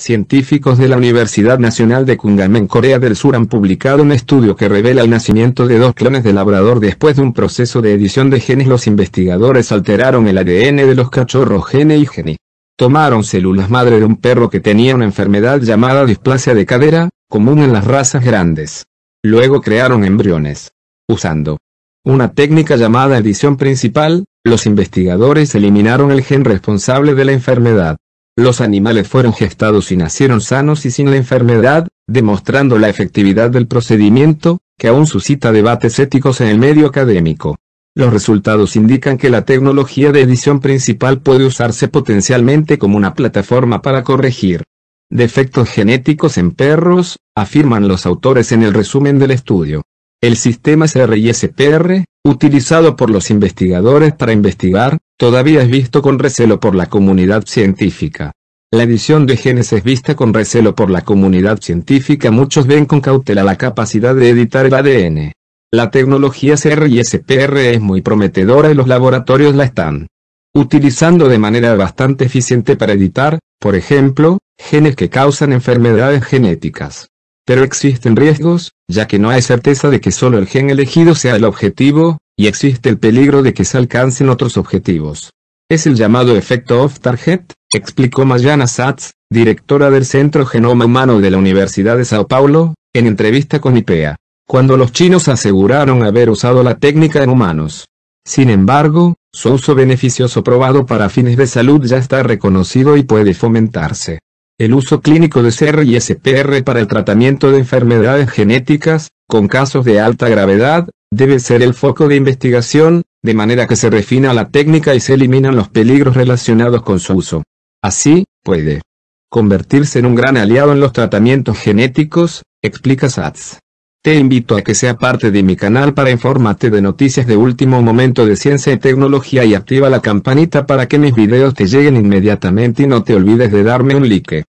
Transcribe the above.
Científicos de la Universidad Nacional de en Corea del Sur han publicado un estudio que revela el nacimiento de dos clones de labrador después de un proceso de edición de genes. Los investigadores alteraron el ADN de los cachorros Gene y Geni. Tomaron células madre de un perro que tenía una enfermedad llamada displasia de cadera, común en las razas grandes. Luego crearon embriones. Usando una técnica llamada edición principal, los investigadores eliminaron el gen responsable de la enfermedad. Los animales fueron gestados y nacieron sanos y sin la enfermedad, demostrando la efectividad del procedimiento, que aún suscita debates éticos en el medio académico. Los resultados indican que la tecnología de edición principal puede usarse potencialmente como una plataforma para corregir defectos genéticos en perros, afirman los autores en el resumen del estudio. El sistema CRISPR, utilizado por los investigadores para investigar, todavía es visto con recelo por la comunidad científica. La edición de genes es vista con recelo por la comunidad científica. Muchos ven con cautela la capacidad de editar el ADN. La tecnología CR y SPR es muy prometedora y los laboratorios la están utilizando de manera bastante eficiente para editar, por ejemplo, genes que causan enfermedades genéticas. Pero existen riesgos, ya que no hay certeza de que solo el gen elegido sea el objetivo, y existe el peligro de que se alcancen otros objetivos. Es el llamado efecto off-target, explicó Mayana Satz, directora del Centro Genoma Humano de la Universidad de Sao Paulo, en entrevista con IPEA, cuando los chinos aseguraron haber usado la técnica en humanos. Sin embargo, su uso beneficioso probado para fines de salud ya está reconocido y puede fomentarse. El uso clínico de CR y SPR para el tratamiento de enfermedades genéticas, con casos de alta gravedad, debe ser el foco de investigación, de manera que se refina la técnica y se eliminan los peligros relacionados con su uso. Así, puede convertirse en un gran aliado en los tratamientos genéticos, explica Sats. Te invito a que sea parte de mi canal para informarte de noticias de último momento de ciencia y tecnología y activa la campanita para que mis videos te lleguen inmediatamente y no te olvides de darme un like.